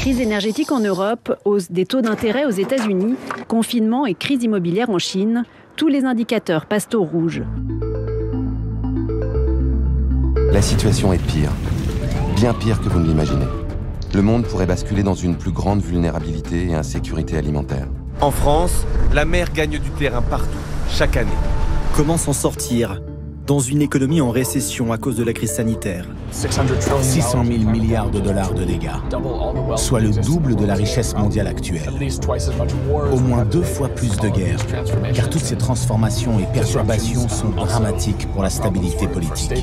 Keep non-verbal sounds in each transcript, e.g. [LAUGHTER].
Crise énergétique en Europe, hausse des taux d'intérêt aux États-Unis, confinement et crise immobilière en Chine, tous les indicateurs passent au rouge. La situation est pire, bien pire que vous ne l'imaginez. Le monde pourrait basculer dans une plus grande vulnérabilité et insécurité alimentaire. En France, la mer gagne du terrain partout, chaque année. Comment s'en sortir dans une économie en récession à cause de la crise sanitaire. 600 000 milliards de dollars de dégâts, soit le double de la richesse mondiale actuelle. Au moins deux fois plus de guerres, car toutes ces transformations et perturbations sont dramatiques pour la stabilité politique.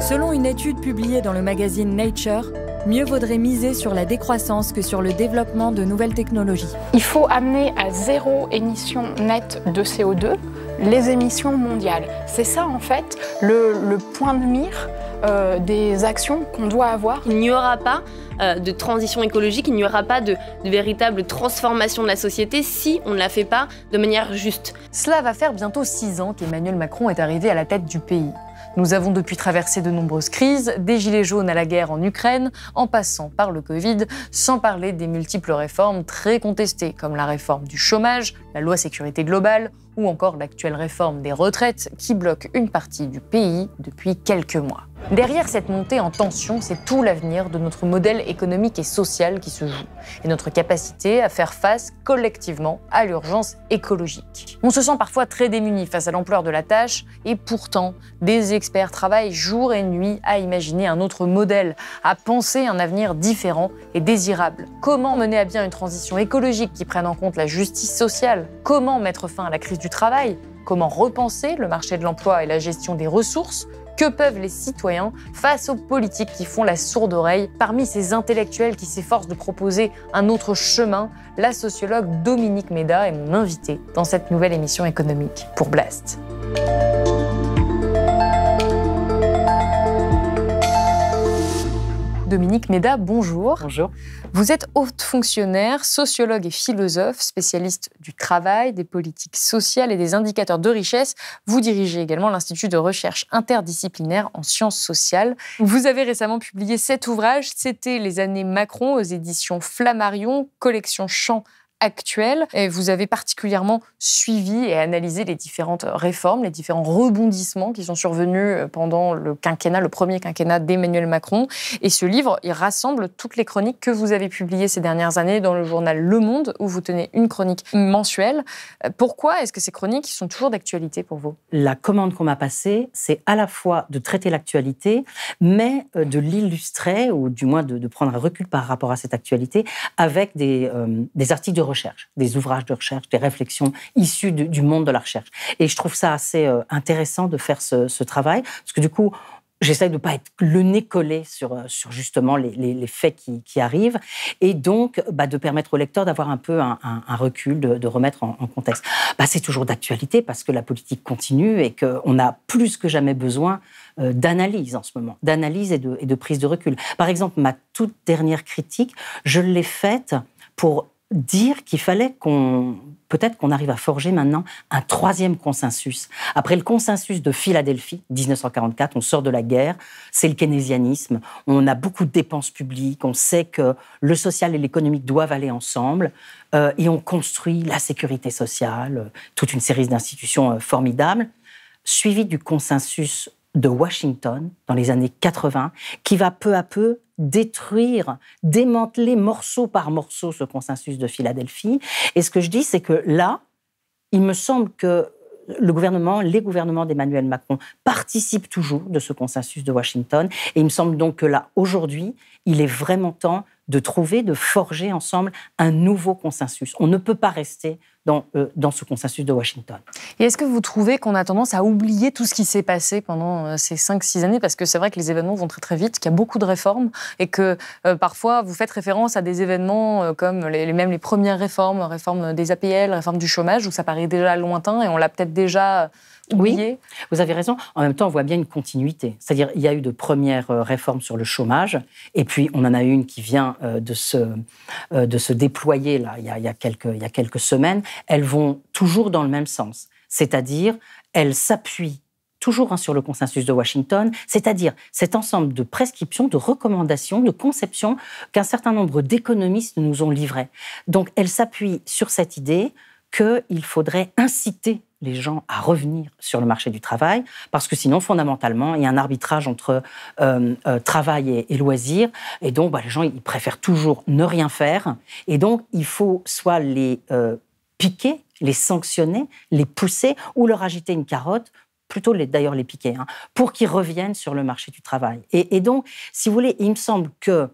Selon une étude publiée dans le magazine Nature, mieux vaudrait miser sur la décroissance que sur le développement de nouvelles technologies. Il faut amener à zéro émission nette de CO2 les émissions mondiales. C'est ça en fait le, point de mire euh, des actions qu'on doit avoir. Il n'y aura pas euh, de transition écologique, il n'y aura pas de, de, véritable transformation de la société si on ne la fait pas de manière juste. Cela va faire bientôt six ans qu'Emmanuel Macron est arrivé à la tête du pays. Nous avons depuis traversé de nombreuses crises, des gilets jaunes à la guerre en Ukraine, en passant par le Covid, sans parler des multiples réformes très contestées, comme la réforme du chômage, la loi sécurité globale ou encore l'actuelle réforme des retraites qui bloque une partie du pays depuis quelques mois. Derrière cette montée en tension, c'est tout l'avenir de notre modèle économique et social qui se joue, et notre capacité à faire face collectivement à l'urgence écologique. On se sent parfois très démuni face à l'ampleur de la tâche, et pourtant, des experts travaillent jour et nuit à imaginer un autre modèle, à penser un avenir différent et désirable. Comment mener à bien une transition écologique qui prenne en compte la justice sociale Comment mettre fin à la crise du travail Comment repenser le marché de l'emploi et la gestion des ressources que peuvent les citoyens face aux politiques qui font la sourde oreille Parmi ces intellectuels qui s'efforcent de proposer un autre chemin, la sociologue Dominique Méda est mon invitée dans cette nouvelle émission économique pour Blast. Dominique Méda, bonjour. Bonjour. Vous êtes haute fonctionnaire, sociologue et philosophe, spécialiste du travail, des politiques sociales et des indicateurs de richesse. Vous dirigez également l'Institut de recherche interdisciplinaire en sciences sociales. Vous avez récemment publié cet ouvrage, C'était les années Macron aux éditions Flammarion, collection Champs actuelle. Et vous avez particulièrement suivi et analysé les différentes réformes, les différents rebondissements qui sont survenus euh, pendant le quinquennat, le premier quinquennat d'Emmanuel Macron. Et ce livre, il rassemble toutes les chroniques que vous avez publiées ces dernières années dans le journal Le Monde, où vous tenez une chronique mensuelle. Euh, pourquoi est-ce que ces chroniques sont toujours d'actualité pour vous La commande qu'on m'a passée, c'est à la fois de traiter l'actualité, mais euh, de l'illustrer, ou du moins de, prendre un recul par rapport à cette actualité, avec des, des articles de recherche, des ouvrages de recherche, des réflexions issues du, monde de la recherche. Et je trouve ça assez euh, intéressant de faire ce, travail, parce que du coup, j'essaie de ne pas être le nez collé sur, euh, sur justement les, faits qui, arrivent, et donc bah, de permettre au lecteur d'avoir un peu un, recul, de, remettre en, contexte. Bah, c'est toujours d'actualité parce que la politique continue et qu'on a plus que jamais besoin euh, d'analyse en ce moment, d'analyse et de, et de prise de recul. Par exemple, ma toute dernière critique, je l'ai faite pour dire qu'il fallait qu'on peut-être qu'on arrive à forger maintenant un troisième consensus. Après le consensus de Philadelphie, 1944, on sort de la guerre, c'est le keynésianisme, on a beaucoup de dépenses publiques, on sait que le social et l'économique doivent aller ensemble, euh, et on construit la sécurité sociale, toute une série d'institutions euh, formidables, suivie du consensus de Washington dans les années 80 qui va peu à peu détruire, démanteler morceau par morceau ce consensus de Philadelphie. Et ce que je dis, c'est que là, il me semble que le gouvernement, les gouvernements d'Emmanuel Macron participent toujours de ce consensus de Washington. Et il me semble donc que là, aujourd'hui, il est vraiment temps de trouver, de forger ensemble un nouveau consensus. On ne peut pas rester dans, euh, dans ce consensus de Washington. Et est-ce que vous trouvez qu'on a tendance à oublier tout ce qui s'est passé pendant euh, ces 5-6 années Parce que c'est vrai que les événements vont très très vite, qu'il y a beaucoup de réformes et que euh, parfois vous faites référence à des événements comme les, même les premières réformes, réforme des APL, réforme du chômage, où ça paraît déjà lointain et on l'a peut-être déjà oui, vous avez raison. En même temps, on voit bien une continuité. C'est-à-dire, il y a eu de premières euh, réformes sur le chômage, et puis on en a une qui vient euh, de se, euh, de se déployer là, il y, a, quelques, il y quelques semaines. Elles vont toujours dans le même sens. C'est-à-dire, elles s'appuient toujours hein, sur le consensus de Washington, c'est-à-dire cet ensemble de prescriptions, de recommandations, de conceptions qu'un certain nombre d'économistes nous ont livrées. Donc elles s'appuient sur cette idée qu'il faudrait inciter les gens à revenir sur le marché du travail, parce que sinon, fondamentalement, il y a un arbitrage entre euh, euh, travail et, loisirs, et donc bah, les gens, ils préfèrent toujours ne rien faire, et donc il faut soit les euh, piquer, les sanctionner, les pousser, ou leur agiter une carotte plutôt d'ailleurs les piquer, hein, pour qu'ils reviennent sur le marché du travail. et, donc, si vous voulez, il me semble que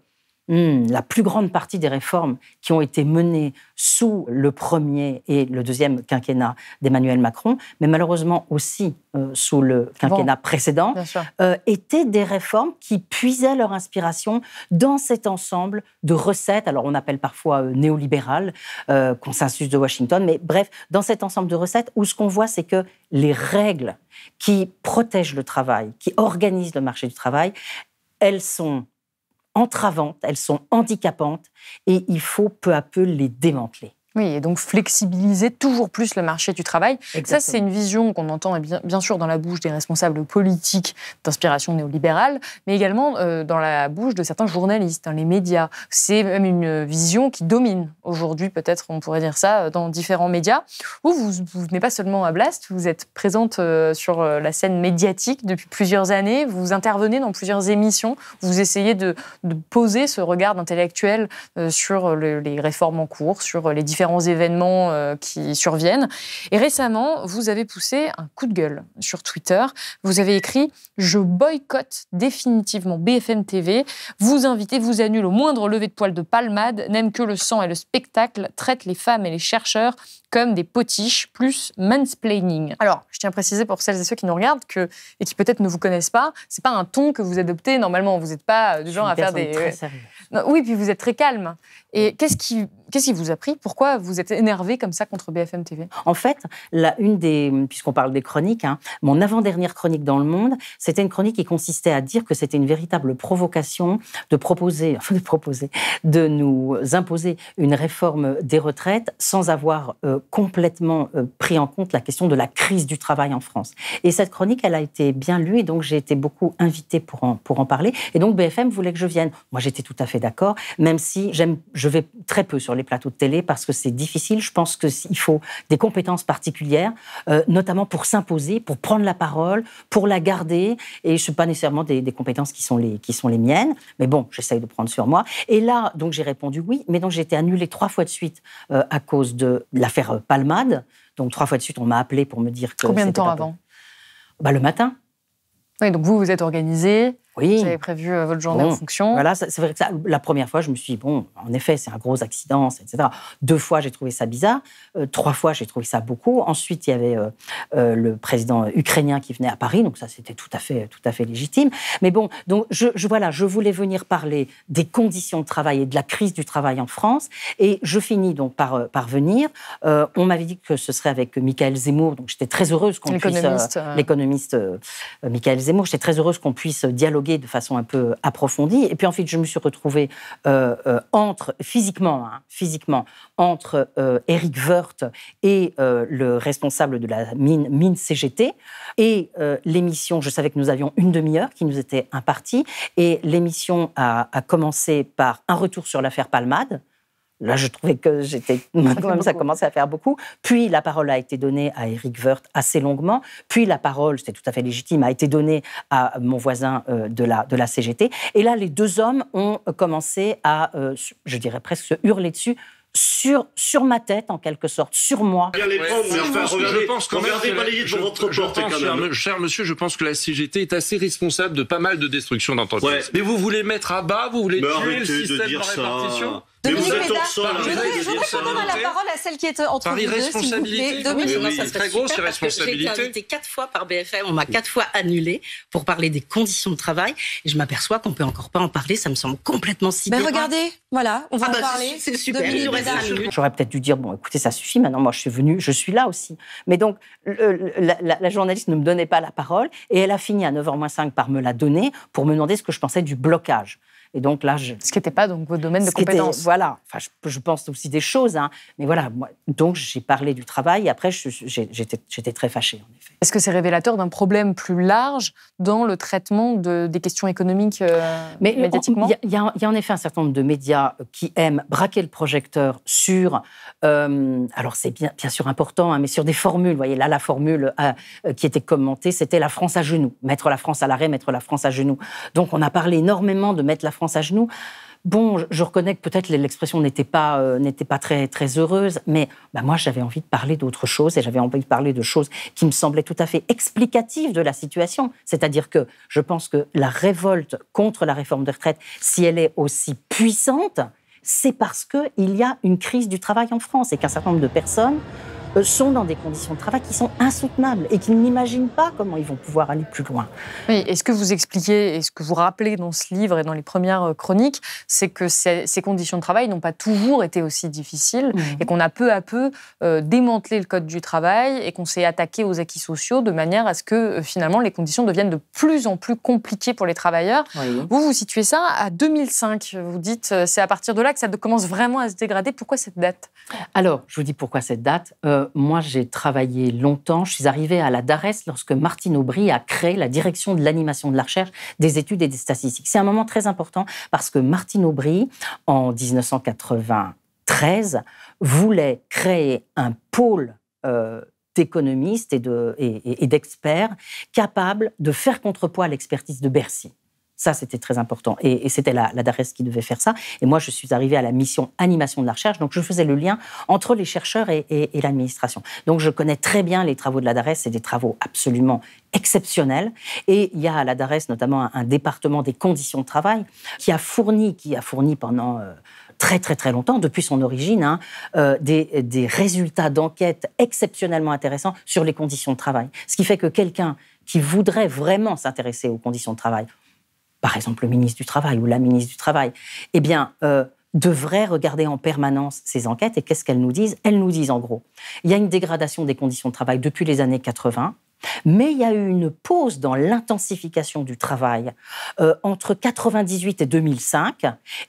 Hmm, la plus grande partie des réformes qui ont été menées sous le premier et le deuxième quinquennat d'Emmanuel Macron, mais malheureusement aussi euh, sous le quinquennat précédent, euh, étaient des réformes qui puisaient leur inspiration dans cet ensemble de recettes, alors on appelle parfois euh, néolibérales, consensus de Washington, mais bref, dans cet ensemble de recettes où ce qu'on voit, c'est que les règles qui protègent le travail, qui organisent le marché du travail, elles sont entravantes, elles sont handicapantes et il faut peu à peu les démanteler. Oui, et donc flexibiliser toujours plus le marché du travail. Ça, c'est une vision qu'on entend eh bien sûr dans la bouche des responsables politiques d'inspiration néolibérale, mais également euh, dans la bouche de certains journalistes, dans hein, les médias. C'est même une vision qui domine aujourd'hui, peut-être on pourrait dire ça, euh, dans différents médias, où vous, vous n'êtes pas seulement à Blast, vous êtes présente euh, sur la scène médiatique depuis plusieurs années, vous intervenez dans plusieurs émissions, vous essayez de, de poser ce regard intellectuel sur les réformes en cours, sur les différents événements euh, qui surviennent. Et récemment, vous avez poussé un coup de gueule sur Twitter. Vous avez écrit Je boycotte définitivement BFM TV. Vous invitez, vous annule au moindre lever de poil de palmade, n'aime que le sang et le spectacle, traite les femmes et les chercheurs comme des potiches, plus mansplaining. Alors, je tiens à préciser pour celles et ceux qui nous regardent que, et qui peut-être ne vous connaissent pas, c'est pas un ton que vous adoptez normalement. Vous n'êtes pas euh, du genre à faire des. oui, puis vous êtes très calme. Et qu'est-ce qui Qu'est-ce qui vous a pris Pourquoi vous êtes énervé comme ça contre BFM TV En fait, la, une des, puisqu'on parle des chroniques, hein, mon avant-dernière chronique dans Le Monde, c'était une chronique qui consistait à dire que c'était une véritable provocation de proposer, [LAUGHS] enfin de proposer, de nous imposer une réforme des retraites sans avoir euh, complètement euh, pris en compte la question de la crise du travail en France. Et cette chronique, elle a été bien lue et donc j'ai été beaucoup invitée pour en, pour en parler. Et donc BFM voulait que je vienne. Moi, j'étais tout à fait d'accord, même si j'aime, je vais très peu sur les les plateaux de télé parce que c'est difficile. Je pense qu'il faut des compétences particulières, euh, notamment pour s'imposer, pour prendre la parole, pour la garder. Et ce ne pas nécessairement des, compétences qui sont les, qui sont les miennes, mais bon, j'essaye de prendre sur moi. Et là, donc j'ai répondu oui, mais donc j'ai été annulée trois fois de suite euh, à cause de l'affaire euh, Palmade. Donc trois fois de suite, on m'a appelé pour me dire que. Combien de temps avant bah, Le matin. donc vous, vous êtes organisé. Vous avez prévu euh, votre journée en fonction. Voilà, c'est vrai que ça, la première fois, je me suis dit, bon, en effet, c'est un gros accident, etc. Deux fois, j'ai trouvé ça bizarre. Euh, trois fois, j'ai trouvé ça beaucoup. Ensuite, il y avait euh, le président ukrainien qui venait à Paris, donc ça, c'était tout à fait, tout à fait légitime. Mais bon, donc, je, je, voilà, je voulais venir parler des conditions de travail et de la crise du travail en France. Et je finis donc par, par venir. on m'avait dit que ce serait avec Michael Zemmour, donc j'étais très heureuse qu'on puisse. L'économiste. L'économiste Michael Zemmour, j'étais très heureuse qu'on puisse dialoguer de façon un peu approfondie. Et puis fait, je me suis retrouvée euh, euh, entre, physiquement, hein, physiquement, entre euh, Eric Wirth et le responsable de la mine, mine CGT. Et l'émission, je savais que nous avions une demi-heure qui nous était impartie. Et l'émission a commencé par un retour sur l'affaire Palmade. Là, je trouvais que j'étais. [LAUGHS] ça commençait à faire beaucoup. Puis, la parole a été donnée à Eric Wirth assez longuement. Puis, la parole, c'était tout à fait légitime, a été donnée à mon voisin euh, de la, de la CGT. Et là, les deux hommes ont commencé à, euh, je dirais presque, se hurler dessus sur, sur ma tête, en quelque sorte, sur moi. je pense Cher, monsieur, je pense que la CGT est assez responsable de pas mal de destruction d'entreprises. Mais vous voulez mettre à bas, vous voulez tuer le système de, répartition je voudrais, la parole à celle qui est entre Paris deux, s'il vous plaît. oui, très grosse responsabilité. J'ai été quatre fois par BFM, on m'a quatre fois annulé pour parler des conditions de travail. Et je m'aperçois qu'on peut encore pas en parler, ça me semble complètement sidérant. Mais ben, regardez, voilà, on va ah en bah, parler. C'est super. J'aurais peut-être dû dire, bon, écoutez, ça suffit maintenant, moi je suis venue, je suis là aussi. Mais donc, la, la, journaliste ne me donnait pas la parole et elle a fini à 9h05 par me la donner pour me demander ce que je pensais du blocage. Et donc là, Ce qui n'était pas donc votre domaine de compétence. voilà. Enfin, je, pense aussi des choses, hein. mais voilà. donc j'ai parlé du travail. Et après, j'étais très fâchée, en effet. Est-ce que c'est révélateur d'un problème plus large dans le traitement de, des questions économiques euh, mais euh, médiatiquement Il y, a en effet un certain nombre de médias euh, qui aiment braquer le projecteur sur. alors c'est bien, bien sûr important, hein, mais sur des formules. Vous voyez là, la formule qui était commentée, c'était la France à genoux, mettre la France à l'arrêt, mettre la France à genoux. Donc on a parlé énormément de mettre la à genoux. Bon, je reconnais que peut-être l'expression n'était pas, euh, pas très, très heureuse, mais bah, moi j'avais envie de parler d'autre chose et j'avais envie de parler de choses qui me semblaient tout à fait explicatives de la situation. C'est-à-dire que je pense que la révolte contre la réforme des retraites, si elle est aussi puissante, c'est parce qu'il y a une crise du travail en France et qu'un certain nombre de personnes sont dans des conditions de travail qui sont insoutenables et qu'ils n'imaginent pas comment ils vont pouvoir aller plus loin. Oui, et ce que vous expliquez et ce que vous rappelez dans ce livre et dans les premières euh, chroniques, c'est que ces, conditions de travail n'ont pas toujours été aussi difficiles mmh. et qu'on a peu à peu euh, démantelé le code du travail et qu'on s'est attaqué aux acquis sociaux de manière à ce que euh, finalement les conditions deviennent de plus en plus compliquées pour les travailleurs. Vous vous situez ça à 2005. Vous dites c'est à partir de là que ça commence vraiment à se dégrader. Pourquoi cette date Alors, je vous dis pourquoi cette date. Euh, moi, j'ai travaillé longtemps. Je suis arrivée à la DARES lorsque Martine Aubry a créé la direction de l'animation de la recherche, des études et des statistiques. C'est un moment très important parce que Martine Aubry, en 1993, voulait créer un pôle euh, d'économistes et d'experts capables de faire contrepoids à l'expertise de Bercy. Ça, c'était très important. Et, c'était la, DARES qui devait faire ça. Et moi, je suis arrivée à la mission animation de la recherche. Donc, je faisais le lien entre les chercheurs et, l'administration. Donc, je connais très bien les travaux de la DARES. C'est des travaux absolument exceptionnels. Et il y a à la DARES notamment un, département des conditions de travail qui a fourni, qui a fourni pendant... Euh, très très très longtemps, depuis son origine, hein, euh, des, des, résultats d'enquête exceptionnellement intéressants sur les conditions de travail. Ce qui fait que quelqu'un qui voudrait vraiment s'intéresser aux conditions de travail, par exemple le ministre du Travail ou la ministre du Travail, eh bien, euh, devrait regarder en permanence ces enquêtes et qu'est-ce qu'elles nous disent Elles nous disent en gros, il y a une dégradation des conditions de travail depuis les années 80, mais il y a eu une pause dans l'intensification du travail euh, entre 1998 et 2005,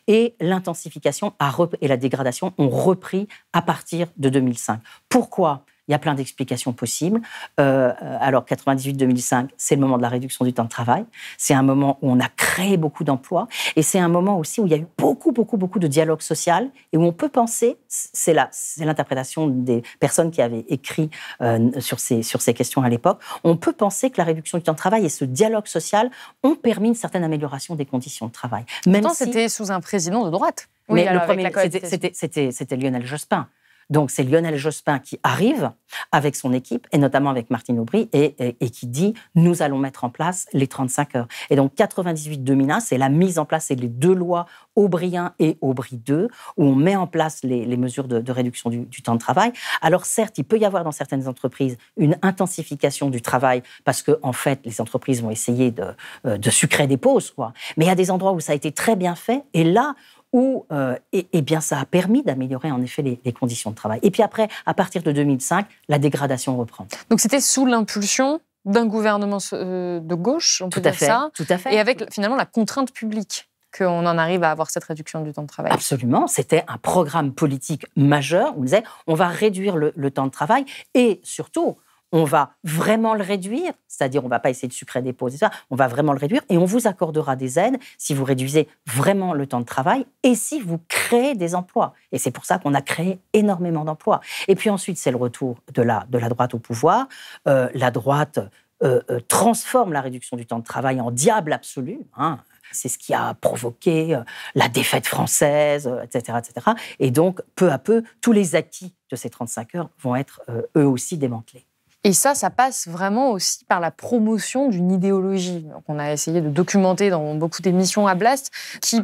et l'intensification et la dégradation ont repris à partir de 2005. Pourquoi il y a plein d'explications possibles. Euh, alors, 98-2005, c'est le moment de la réduction du temps de travail. C'est un moment où on a créé beaucoup d'emplois. Et c'est un moment aussi où il y a eu beaucoup, beaucoup, beaucoup de dialogue social et où on peut penser, c'est l'interprétation des personnes qui avaient écrit euh, sur, ces, sur ces questions à l'époque, on peut penser que la réduction du temps de travail et ce dialogue social ont permis une certaine amélioration des conditions de travail. Même Pourtant, si... c'était sous un président de droite. Oui, mais le premier, c'était Lionel Jospin. Donc c'est Lionel Jospin qui arrive avec son équipe, et notamment avec Martine Aubry, et, qui dit nous allons mettre en place les 35 heures. Et donc 98-2001, c'est la mise en place, des deux lois Aubry 1 et Aubry 2, où on met en place les, mesures de, réduction du, temps de travail. Alors certes, il peut y avoir dans certaines entreprises une intensification du travail, parce que en fait, les entreprises vont essayer de, euh, de sucrer des pauses, quoi. Mais il y a des endroits où ça a été très bien fait, et là, où, euh, et, bien, ça a permis d'améliorer en effet les, conditions de travail. Et puis après, à partir de 2005, la dégradation reprend. Donc c'était sous l'impulsion d'un gouvernement euh, de gauche, on peut tout dire à fait, tout à fait. et avec finalement la contrainte publique qu'on en arrive à avoir cette réduction du temps de travail. Absolument, c'était un programme politique majeur. On disait, on va réduire le, le temps de travail et surtout, on va vraiment le réduire, c'est-à-dire on ne va pas essayer de sucrer des pauses, ça, on va vraiment le réduire et on vous accordera des aides si vous réduisez vraiment le temps de travail et si vous créez des emplois. Et c'est pour ça qu'on a créé énormément d'emplois. Et puis ensuite, c'est le retour de la, de la droite au pouvoir. Euh, la droite euh, euh, transforme la réduction du temps de travail en diable absolu. Hein. C'est ce qui a provoqué la défaite française, etc., etc. Et donc, peu à peu, tous les acquis de ces 35 heures vont être eux aussi démantelés. Et ça, ça passe vraiment aussi par la promotion d'une idéologie qu'on a essayé de documenter dans beaucoup d'émissions à Blast, qui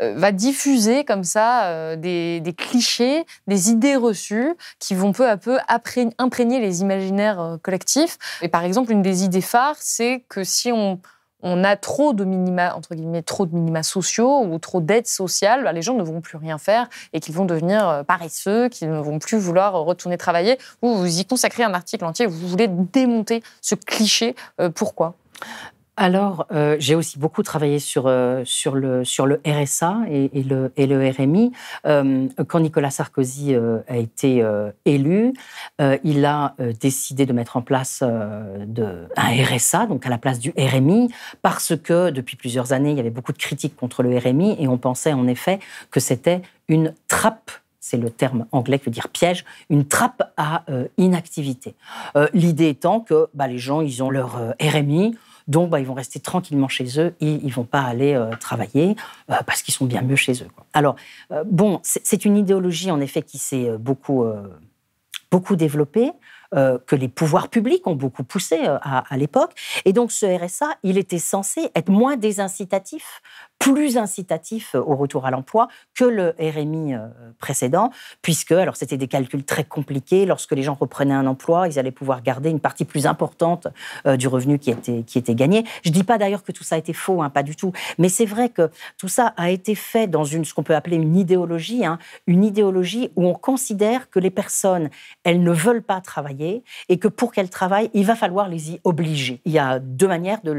euh, va diffuser comme ça euh, des, des, clichés, des idées reçues qui vont peu à peu imprégner les imaginaires euh, collectifs. Et par exemple, une des idées phares, c'est que si on on a trop de minima, entre guillemets, trop de minima sociaux ou trop d'aides sociales, bah, les gens ne vont plus rien faire et qu'ils vont devenir euh, paresseux, qu'ils ne vont plus vouloir euh, retourner travailler. Vous, vous y consacrez un article entier, vous voulez démonter ce cliché. Euh, pourquoi alors, euh, j'ai aussi beaucoup travaillé sur, euh, le, RSA et, le, RMI. Euh, quand Nicolas Sarkozy a été élu, il a décidé de mettre en place un RSA, donc à la place du RMI, parce que depuis plusieurs années, il y avait beaucoup de critiques contre le RMI et on pensait en effet que c'était une trappe c'est le terme anglais qui veut dire piège, une trappe à inactivité. L'idée étant que bah, les gens, ils ont leur RMI, donc, bah, ils vont rester tranquillement chez eux ils ils vont pas aller euh, travailler euh, parce qu'ils sont bien mieux chez eux. Alors, euh, bon, c'est une idéologie en effet qui s'est beaucoup, beaucoup développée. que les pouvoirs publics ont beaucoup poussé à l'époque. Et donc ce RSA, il était censé être moins désincitatif plus incitatif euh, au retour à l'emploi que le RMI euh, précédent, puisque alors c'était des calculs très compliqués. Lorsque les gens reprenaient un emploi, ils allaient pouvoir garder une partie plus importante euh, du revenu qui était, qui était gagné. Je ne dis pas d'ailleurs que tout ça a été faux, hein, pas du tout, mais c'est vrai que tout ça a été fait dans une, ce qu'on peut appeler une idéologie, hein, une idéologie où on considère que les personnes, elles ne veulent pas travailler et que pour qu'elles travaillent, il va falloir les y obliger. Il y a deux manières de,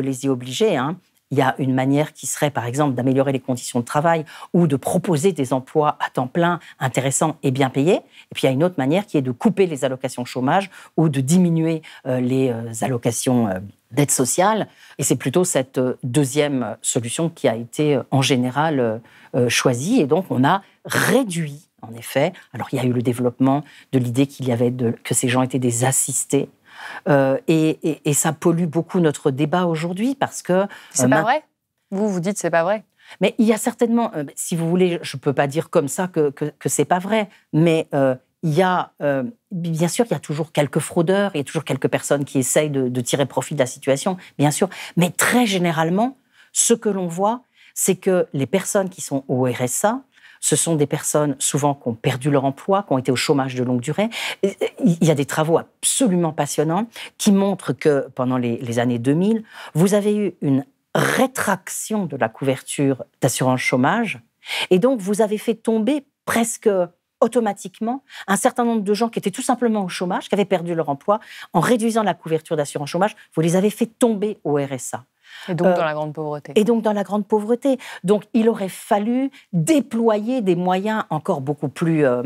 les y obliger. Hein il y a une manière qui serait, par exemple, d'améliorer les conditions de travail ou de proposer des emplois à temps plein intéressants et bien payés. Et puis il y a une autre manière qui est de couper les allocations chômage ou de diminuer euh, les euh, allocations euh, d'aide sociale. Et c'est plutôt cette deuxième solution qui a été en général choisie. Et donc on a réduit, en effet. Alors il y a eu le développement de l'idée qu'il y avait de, que ces gens étaient des assistés euh, et, ça pollue beaucoup notre débat aujourd'hui parce que. C'est pas euh, vrai Vous, vous dites c'est pas vrai. Mais il y a certainement, euh, si vous voulez, je ne peux pas dire comme ça que, que, que c'est pas vrai, mais il y a, bien sûr, il y a toujours quelques fraudeurs, il y a toujours quelques personnes qui essayent de tirer profit de la situation, bien sûr. Mais très généralement, ce que l'on voit, c'est que les personnes qui sont au RSA ce sont des personnes souvent qui ont perdu leur emploi, qui ont été au chômage de longue durée. Il y a des travaux absolument passionnants qui montrent que pendant les, années 2000, vous avez eu une rétraction de la couverture d'assurance chômage. Et donc, vous avez fait tomber presque automatiquement un certain nombre de gens qui étaient tout simplement au chômage, qui avaient perdu leur emploi, en réduisant la couverture d'assurance chômage, vous les avez fait tomber au RSA. Et donc dans euh, la grande pauvreté. Et donc dans la grande pauvreté. Donc il aurait fallu déployer des moyens encore beaucoup plus, euh,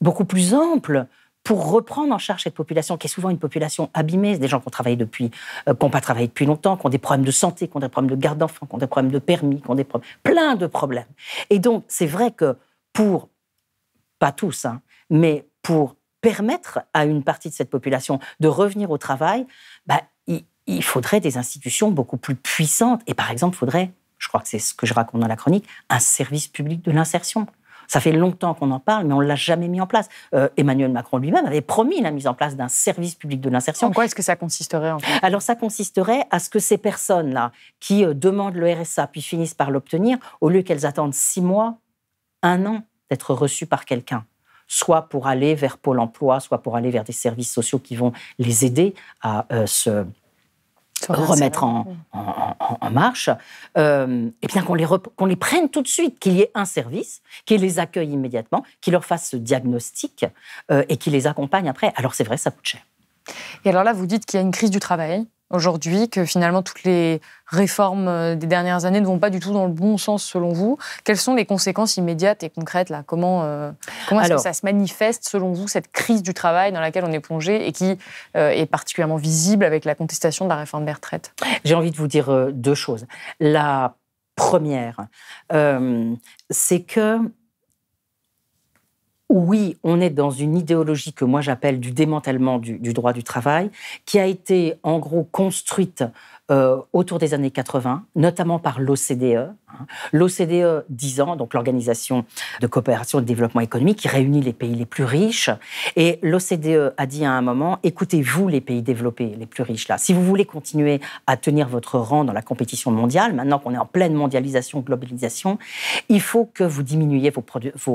beaucoup plus amples pour reprendre en charge cette population, qui est souvent une population abîmée, des gens qui ont depuis, n'ont euh, pas travaillé depuis longtemps, qui ont des problèmes de santé, qui ont des problèmes de garde d'enfants, qui ont des problèmes de permis, qui ont des problèmes, plein de problèmes. Et donc, c'est vrai que pour, pas tous, hein, mais pour permettre à une partie de cette population de revenir au travail, bah, il faudrait des institutions beaucoup plus puissantes. Et par exemple, il faudrait, je crois que c'est ce que je raconte dans la chronique, un service public de l'insertion. Ça fait longtemps qu'on en parle, mais on ne l'a jamais mis en place. Euh, Emmanuel Macron lui-même avait promis la mise en place d'un service public de l'insertion. En quoi est-ce que ça consisterait en fait Alors ça consisterait à ce que ces personnes-là qui euh, demandent le RSA puis finissent par l'obtenir, au lieu qu'elles attendent six mois, un an d'être reçues par quelqu'un, soit pour aller vers Pôle Emploi, soit pour aller vers des services sociaux qui vont les aider à euh, se remettre en, marche, euh, et bien qu'on les, qu'on les prenne tout de suite, qu'il y ait un service, qui les accueille immédiatement, qui leur fasse ce diagnostic euh, et qui les accompagne après. Alors c'est vrai, ça coûte cher. Et alors là, vous dites qu'il y a une crise du travail aujourd'hui, que finalement toutes les réformes euh, des dernières années ne vont pas du tout dans le bon sens selon vous. Quelles sont les conséquences immédiates et concrètes là Comment, euh, comment est-ce que ça se manifeste selon vous, cette crise du travail dans laquelle on est plongé et qui euh, est particulièrement visible avec la contestation de la réforme des retraites J'ai envie de vous dire deux choses. La première, c'est que oui, on est dans une idéologie que moi j'appelle du démantèlement du, droit du travail, qui a été en gros construite euh, autour des années 80, notamment par l'OCDE. Hein. L'OCDE, 10 ans, donc l'Organisation de coopération et de développement économique, qui réunit les pays les plus riches. Et l'OCDE a dit à un moment, écoutez-vous les pays développés, les plus riches là. Si vous voulez continuer à tenir votre rang dans la compétition mondiale, maintenant qu'on est en pleine mondialisation, globalisation, il faut que vous diminuiez vos,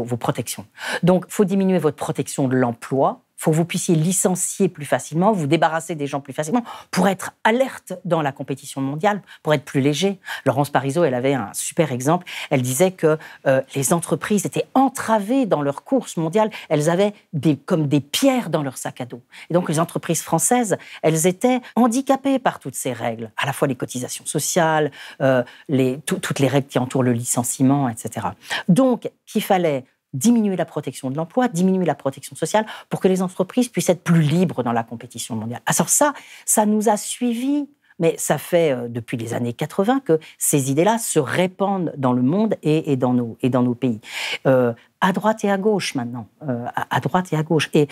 vos protections. Donc, il faut diminuer votre protection de l'emploi, faut que vous puissiez licencier plus facilement, vous débarrasser des gens plus facilement, pour être alerte dans la compétition mondiale, pour être plus léger. Laurence Parisot, elle avait un super exemple. Elle disait que euh, les entreprises étaient entravées dans leur course mondiale. Elles avaient des, comme des pierres dans leur sac à dos. Et donc les entreprises françaises, elles étaient handicapées par toutes ces règles, à la fois les cotisations sociales, euh, les, toutes les règles qui entourent le licenciement, etc. Donc, qu'il fallait diminuer la protection de l'emploi, diminuer la protection sociale pour que les entreprises puissent être plus libres dans la compétition mondiale. Alors ah, ça, ça nous a suivis mais ça fait euh, depuis les années 80 que ces idées-là se répandent dans le monde et, dans, nos, et dans, nos, pays. Euh, à droite et à gauche maintenant, euh, à, droite et à gauche. Et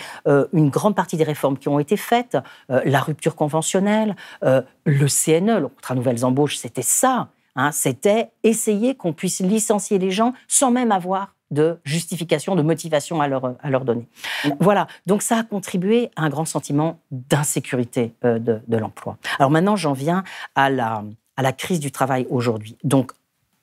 une grande partie des réformes qui ont été faites, la rupture conventionnelle, le CNE, le contrat nouvelles embauches, c'était ça. Hein. c'était essayer qu'on puisse licencier les gens sans même avoir de justification, de motivation à leur, à leur donner. Voilà, donc ça a contribué à un grand sentiment d'insécurité euh, de, l'emploi. Alors maintenant, j'en viens à la, à la crise du travail aujourd'hui. Donc,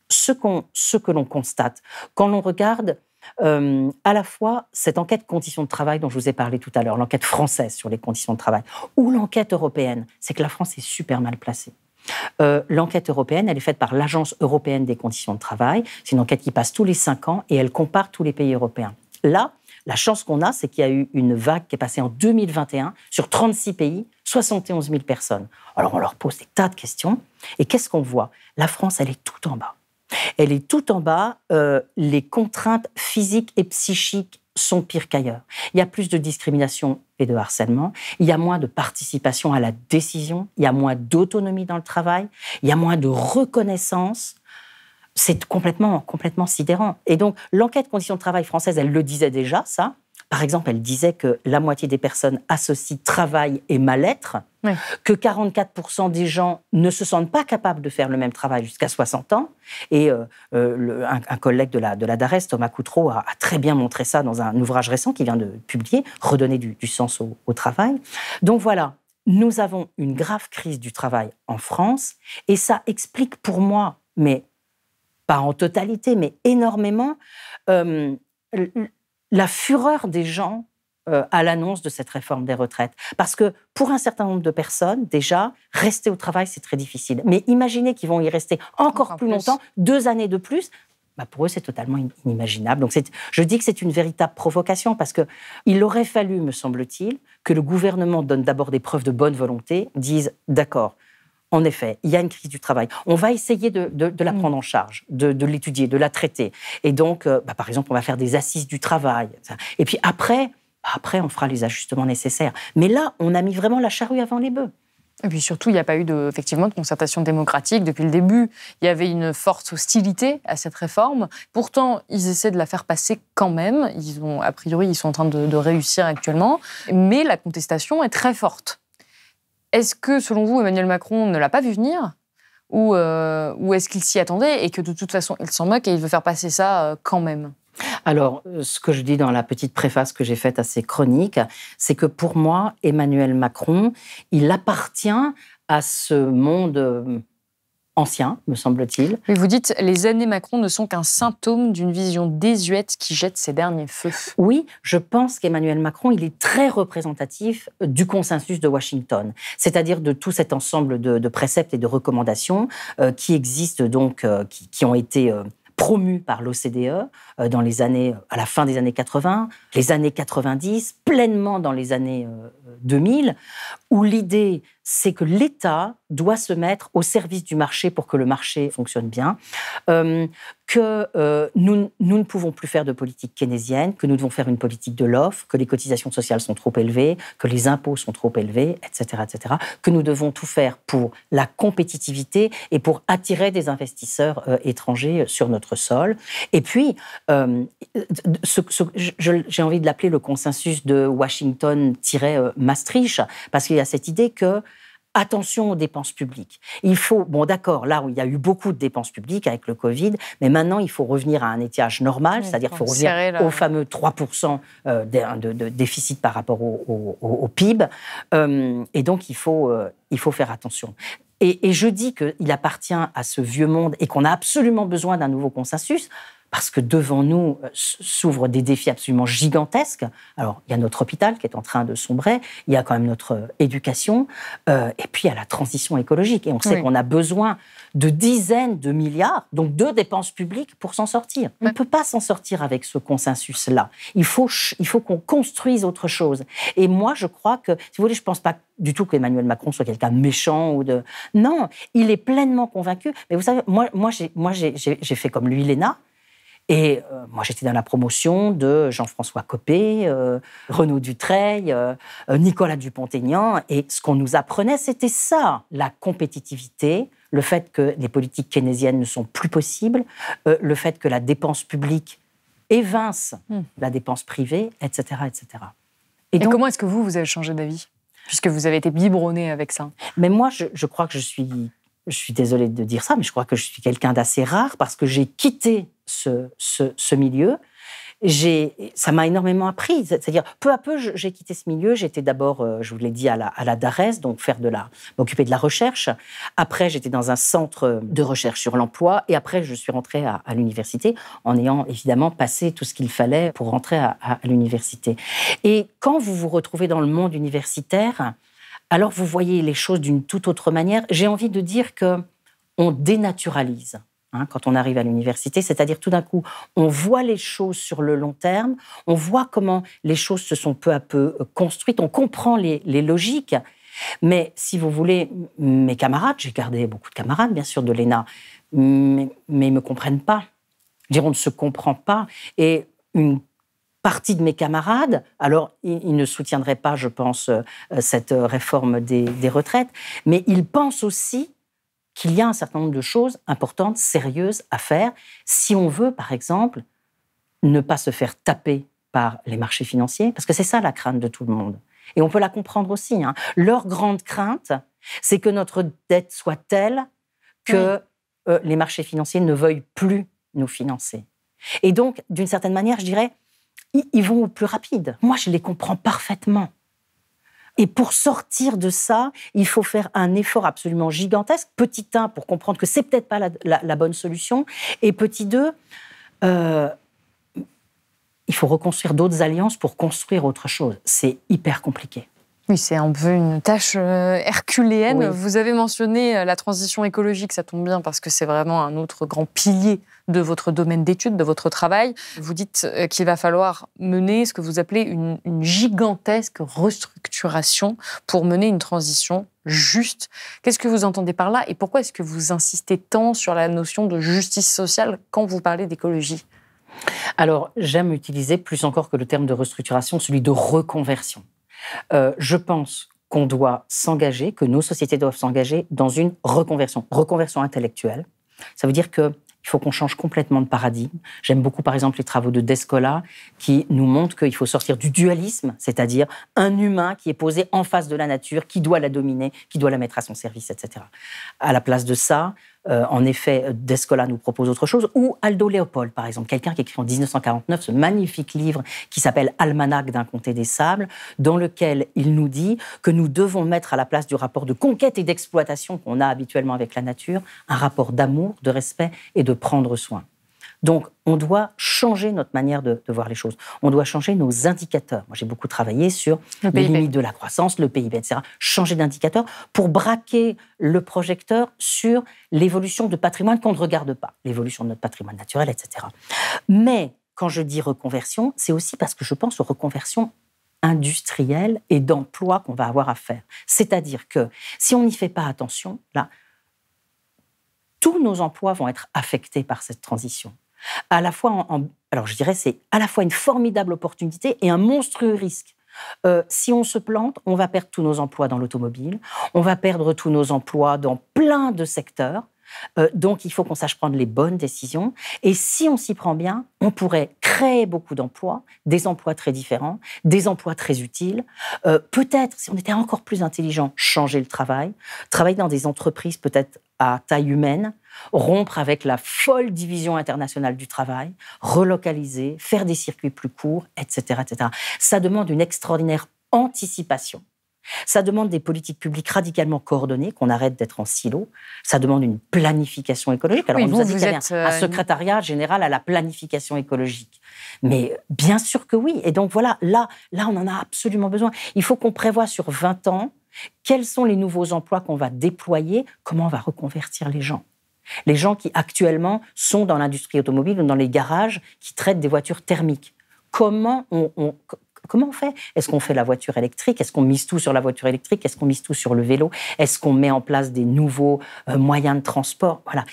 ce, qu'on, ce que l'on constate, quand l'on regarde euh, à la fois cette enquête conditions de travail dont je vous ai parlé tout à l'heure, l'enquête française sur les conditions de travail, ou l'enquête européenne, c'est que la France est super mal placée. Euh, l'enquête européenne, elle est faite par l'Agence européenne des conditions de travail. C'est une enquête qui passe tous les cinq ans et elle compare tous les pays européens. Là, la chance qu'on a, c'est qu'il y a eu une vague qui est passée en 2021 sur 36 pays, 71 000 personnes. Alors on leur pose des tas de questions. Et qu'est-ce qu'on voit La France, elle est tout en bas. Elle est tout en bas. Euh, les contraintes physiques et psychiques sont pires qu'ailleurs. Il y a plus de discrimination et de harcèlement, il y a moins de participation à la décision, il y a moins d'autonomie dans le travail, il y a moins de reconnaissance. C'est complètement, complètement sidérant. Et donc, l'enquête conditions de travail française, elle le disait déjà, ça. Par exemple, elle disait que la moitié des personnes associent travail et mal-être, que 44% des gens ne se sentent pas capables de faire le même travail jusqu'à 60 ans. Et euh, euh, un, collègue de la, de la DARES, Thomas Coutreau, a, très bien montré ça dans un ouvrage récent qu'il vient de publier, Redonner du, du sens au, au travail. Donc voilà, nous avons une grave crise du travail en France, et ça explique pour moi, mais pas en totalité, mais énormément, euh, la fureur des gens euh, à l'annonce de cette réforme des retraites. Parce que pour un certain nombre de personnes, déjà, rester au travail, c'est très difficile. Mais imaginez qu'ils vont y rester encore, plus, longtemps, deux années de plus. Bah, pour eux, c'est totalement inimaginable. Donc, je dis que c'est une véritable provocation parce qu'il aurait fallu, me semble-t-il, que le gouvernement donne d'abord des preuves de bonne volonté, dise d'accord, en effet, il y a une crise du travail. On va essayer de, la mm. prendre en charge, de, l'étudier, de la traiter. Et donc, euh, bah, par exemple, on va faire des assises du travail. Et puis après, bah, après, on fera les ajustements nécessaires. Mais là, on a mis vraiment la charrue avant les bœufs. Et puis surtout, il n'y a pas eu de, effectivement de concertation démocratique depuis le début. Il y avait une forte hostilité à cette réforme. Pourtant, ils essaient de la faire passer quand même. Ils ont, a priori, ils sont en train de réussir actuellement. Mais la contestation est très forte. Est-ce que, selon vous, Emmanuel Macron ne l'a pas vu venir euh, ou, est-ce qu'il s'y attendait et que de toute façon il s'en moque et il veut faire passer ça euh, quand même alors, euh, ce que je dis dans la petite préface que j'ai faite à ces chroniques, c'est que pour moi, Emmanuel Macron, il appartient à ce monde ancien, me semble-t-il. Mais vous dites, les années Macron ne sont qu'un symptôme d'une vision désuète qui jette ses derniers feux. Oui, je pense qu'Emmanuel Macron, il est très représentatif euh, du consensus de Washington, c'est-à-dire de tout cet ensemble de, préceptes et de recommandations euh, qui existent donc, euh, qui, ont été... promus par l'OCDE dans les années, à la fin des années 80, les années 90, pleinement dans les années 2000, où l'idée c'est que l'État doit se mettre au service du marché pour que le marché fonctionne bien, euh, que euh, nous, nous, ne pouvons plus faire de politique keynésienne, que nous devons faire une politique de l'offre, que les cotisations sociales sont trop élevées, que les impôts sont trop élevés, etc., etc., que nous devons tout faire pour la compétitivité et pour attirer des investisseurs euh, étrangers sur notre sol. Et puis, j'ai envie de l'appeler le consensus de Washington-Maastricht, parce qu'il y a cette idée que attention aux dépenses publiques. Il faut, bon d'accord, là où il y a eu beaucoup de dépenses publiques avec le Covid, mais maintenant il faut revenir à un étiage normal, c'est-à-dire qu'il faut revenir au fameux 3% euh, de, déficit par rapport au, PIB. Euh, et donc il faut, euh, il faut faire attention. et je dis qu'il appartient à ce vieux monde et qu'on a absolument besoin d'un nouveau consensus parce que devant nous euh, s'ouvrent des défis absolument gigantesques. Alors, il y a notre hôpital qui est en train de sombrer, il y a quand même notre euh, éducation, euh, et puis il y a la transition écologique. Et on sait qu'on a besoin de dizaines de milliards, donc de dépenses publiques, pour s'en sortir. On ne peut pas s'en sortir avec ce consensus-là. Il faut, il faut qu'on construise autre chose. Et moi, je crois que, si vous voulez, je ne pense pas du tout qu'Emmanuel Macron soit quelqu'un de méchant ou de... Non, il est pleinement convaincu. Mais vous savez, moi, moi j'ai fait comme lui, Léna. Et euh, moi, j'étais dans la promotion de Jean-François Copé, euh, Renaud Dutreil, euh, Nicolas Dupont-Aignan. Et ce qu'on nous apprenait, c'était ça, la compétitivité, le fait que les politiques keynésiennes ne sont plus possibles, le fait que la dépense publique évince hmm. la dépense privée, etc. etc. Et, comment est-ce que vous, vous avez changé d'avis Puisque vous avez été biberonné avec ça. Mais moi, je, je crois que je suis je suis désolée de dire ça, mais je crois que je suis quelqu'un d'assez rare parce que j'ai quitté ce, milieu. Ça m'a énormément appris. C'est-à-dire, peu à peu, j'ai quitté ce milieu. J'étais d'abord, euh, je vous l'ai dit, à la, DARES, donc faire de la, m'occuper de la recherche. Après, j'étais dans un centre de recherche sur l'emploi. Et après, je suis rentrée à, l'université en ayant évidemment passé tout ce qu'il fallait pour rentrer à, à l'université. Et quand vous vous retrouvez dans le monde universitaire, alors vous voyez les choses d'une toute autre manière. J'ai envie de dire que on dénaturalise Hein, quand on arrive à l'université, c'est-à-dire tout d'un coup, on voit les choses sur le long terme, on voit comment les choses se sont peu à peu euh, construites, on comprend les, logiques. Mais si vous voulez, mes camarades, j'ai gardé beaucoup de camarades, bien sûr, de l'ENA, mais, ils ne me comprennent pas. Dire, on ne se comprend pas. Et une partie de mes camarades, alors ils, ne soutiendraient pas, je pense, euh, cette euh, réforme des, des retraites, mais ils pensent aussi qu'il y a un certain nombre de choses importantes, sérieuses à faire si on veut, par exemple, ne pas se faire taper par les marchés financiers, parce que c'est ça la crainte de tout le monde. Et on peut la comprendre aussi. Hein. Leur grande crainte, c'est que notre dette soit telle que euh, les marchés financiers ne veuillent plus nous financer. Et donc, d'une certaine manière, je dirais, ils vont au plus rapide. Moi, je les comprends parfaitement. Et pour sortir de ça, il faut faire un effort absolument gigantesque. Petit 1, pour comprendre que c'est peut-être pas la, bonne solution. Et petit 2, euh, il faut reconstruire d'autres alliances pour construire autre chose. C'est hyper compliqué. Oui, c'est un peu une tâche euh, herculéenne. Vous avez mentionné euh, la transition écologique, ça tombe bien parce que c'est vraiment un autre grand pilier de votre domaine d'étude, de votre travail. Vous dites euh, qu'il va falloir mener ce que vous appelez une, une, gigantesque restructuration pour mener une transition juste. Qu'est-ce que vous entendez par là et pourquoi est-ce que vous insistez tant sur la notion de justice sociale quand vous parlez d'écologie alors, j'aime utiliser plus encore que le terme de restructuration, celui de reconversion. Euh, je pense qu'on doit s'engager, que nos sociétés doivent s'engager dans une reconversion, reconversion intellectuelle. Ça veut dire qu'il faut qu'on change complètement de paradigme. J'aime beaucoup, par exemple, les travaux de Descola qui nous montrent qu'il faut sortir du dualisme, c'est-à-dire un humain qui est posé en face de la nature, qui doit la dominer, qui doit la mettre à son service, etc. À la place de ça, euh, en effet, Descola nous propose autre chose, ou Aldo Léopold, par exemple, quelqu'un qui écrit en 1949 ce magnifique livre qui s'appelle Almanach d'un comté des sables, dans lequel il nous dit que nous devons mettre à la place du rapport de conquête et d'exploitation qu'on a habituellement avec la nature, un rapport d'amour, de respect et de prendre soin. Donc, on doit changer notre manière de, voir les choses. On doit changer nos indicateurs. Moi, j'ai beaucoup travaillé sur les limites de la croissance, le PIB, etc. Changer d'indicateur pour braquer le projecteur sur l'évolution de patrimoine qu'on ne regarde pas, l'évolution de notre patrimoine naturel, etc. Mais quand je dis reconversion, c'est aussi parce que je pense aux reconversions industrielles et d'emplois qu'on va avoir à faire. C'est-à-dire que si on n'y fait pas attention, là, tous nos emplois vont être affectés par cette transition à la fois alors je dirais c'est à la fois une formidable opportunité et un monstrueux risque. Euh, si on se plante, on va perdre tous nos emplois dans l'automobile, on va perdre tous nos emplois dans plein de secteurs. Euh, donc, il faut qu'on sache prendre les bonnes décisions. Et si on s'y prend bien, on pourrait créer beaucoup d'emplois, des emplois très différents, des emplois très utiles. Euh, peut-être, si on était encore plus intelligent, changer le travail, travailler dans des entreprises peut-être à taille humaine, rompre avec la folle division internationale du travail, relocaliser, faire des circuits plus courts, etc. etc. Ça demande une extraordinaire anticipation ça demande des politiques publiques radicalement coordonnées, qu'on arrête d'être en silo. Ça demande une planification écologique. Alors, on nous a dit qu'il y avait un, euh, secrétariat général à la planification écologique. Mais bien sûr que oui. Et donc, voilà, là, là on en a absolument besoin. Il faut qu'on prévoie sur 20 ans quels sont les nouveaux emplois qu'on va déployer, comment on va reconvertir les gens. Les gens qui actuellement sont dans l'industrie automobile ou dans les garages qui traitent des voitures thermiques. Comment on, on Comment on fait Est-ce qu'on fait la voiture électrique Est-ce qu'on mise tout sur la voiture électrique Est-ce qu'on mise tout sur le vélo Est-ce qu'on met en place des nouveaux euh, moyens de transport Voilà.